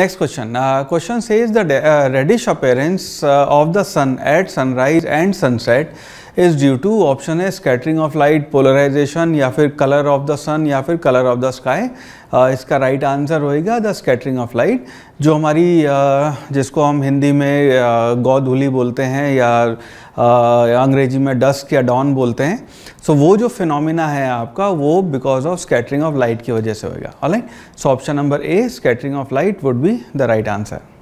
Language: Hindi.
Next question. Uh, question says the uh, reddish appearance uh, of the sun at sunrise and sunset is due to option है स्कैटरिंग ऑफ लाइट पोलराइजेशन या फिर कलर ऑफ द सन या फिर कलर ऑफ द स्काई इसका राइट आंसर होएगा द स्कैटरिंग ऑफ लाइट जो हमारी uh, जिसको हम हिंदी में uh, धूली बोलते हैं या uh, अंग्रेजी में डस्क या डॉन बोलते हैं सो so, वो जो फिनोमिना है आपका वो because of scattering of light की वजह से होएगा also option number A scattering of light would be the right answer